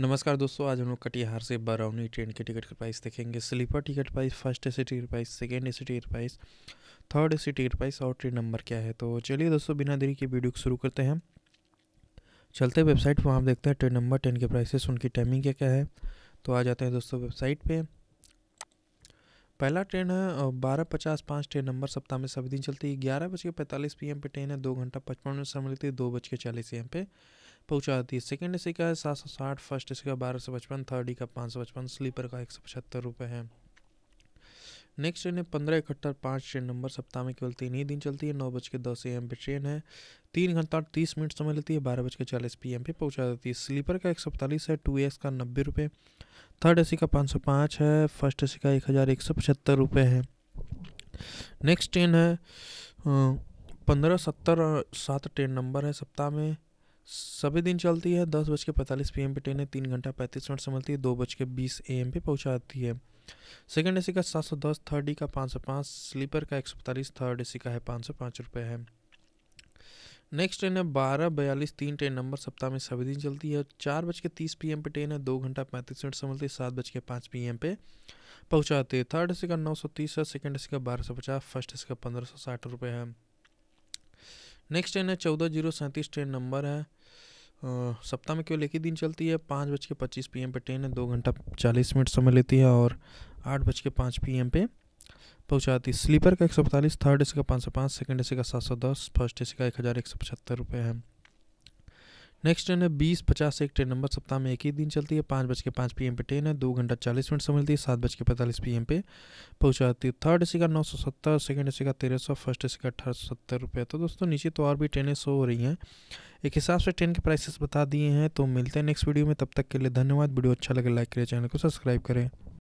नमस्कार दोस्तों आज हम लोग कटिहार से बरौनी ट्रेन के टिकट के प्राइस देखेंगे sleeper ticket price first A C ticket price second A C ticket price third A C ticket price और ट्रेन नंबर क्या है तो चलिए दोस्तों बिना देरी के वीडियो को शुरू करते हैं चलते हैं वेबसाइट पर हम देखते हैं ट्रेन नंबर टेन के प्राइसेस उनकी टाइमिंग क्या क्या है तो आ जाते हैं दोस्तों वेबसाइट पर पहला ट्रेन है बारह पचास पाँच ट्रेन नंबर सप्ताह में सभी दिन चलती है ग्यारह बज के पैंतालीस पी एम पे ट्रेन है दो घंटा पचपन मिनट समय सम्मिलित है दो बज के चालीस एम पे पहुंचाती है सेकेंड ए का है सात सौ साठ फर्स्ट ए का बारह सौ पचपन थर्ड ई का पाँच सौ पचपन स्लीपर का एक सौ पचहत्तर रुपये है नेक्स्ट ट्रेन है पंद्रह इकहत्तर पाँच ट्रेन नंबर सप्ताह में केवल तीन ही दिन चलती है नौ बज के दस ए एम पे ट्रेन है तीन घंटा तीस मिनट समय लेती है बारह बज के चालीस पी एम पे पहुँचा देती है स्लीपर का एक सौ पैंतालीस है टू एस का नब्बे रुपये थर्ड ए सी का पाँच सौ पाँच है फर्स्ट ए सी का एक हज़ार एक सौ पचहत्तर रुपये है नेक्स्ट ट्रेन है पंद्रह सत्तर सात ट्रेन नंबर है सप्ताह में सभी दिन चलती है दस बज के पैंतालीस पी एम पर ट्रेन तीन घंटा पैंतीस मिनट संभलती है दो बज के बीस ए एम पे पहुँचाती है सेकेंड ए सी का सात सौ दस थर्ड ई का पाँच सौ पाँच स्लीपर का एक सौ पैंतालीस थर्ड ए सी का है पाँच सौ पाँच रुपये है नेक्स्ट ट्रेन है बारह बयालीस तीन ट्रेन नंबर सप्ताह में सभी दिन चलती है चार बज के तीस पी एम पे ट्रेन है दो घंटा पैंतीस मिनट संभलती है सात बज के पाँच पी एम पे पहुँचाती है थर्ड ए सी का नौ सौ तीस है सेकेंड ए सी का बारह सौ पचास फर्स्ट ए सी का पंद्रह सौ साठ रुपये है नेक्स्ट ट्रेन है चौदह जीरो सैंतीस ट्रेन नंबर है सप्ताह में केवल एक ही दिन चलती है पाँच बज के पच्चीस पी पे ट्रेन है दो घंटा चालीस मिनट समय लेती है और आठ बज के पाँच पी पे पहुँचाती स्लीपर का एक सौ पैंतालीस थर्ड एसी का पाँच सौ पाँच सेकेंड एसी का सात सौ दस फर्स्ट सी का एक हज़ार एक सौ पचहत्तर रुपये है नेक्स्ट ट्रेन है बीस पचास एक ट्रेन नंबर सप्ताह में एक ही दिन चलती है पाँच बज के पाँच पी पे ट्रेन है दो घंटा चालीस मिनट से मिलती है सात बज के पैंतालीस पी पे जाती है थर्ड एसी का नौ सौ सत्तर सेकेंड एसी का तेरह सौ फर्स्ट एसी का अठारह सौ सत्तर रुपये तो दोस्तों नीचे तो और भी ट्रेनें शो हो रही हैं एक हिसाब से ट्रेन के प्राइसेस बता दिए हैं तो मिलते हैं नेक्स्ट वीडियो में तब तक के लिए धन्यवाद वीडियो अच्छा लगे लाइक करें चैनल को सब्सक्राइब करें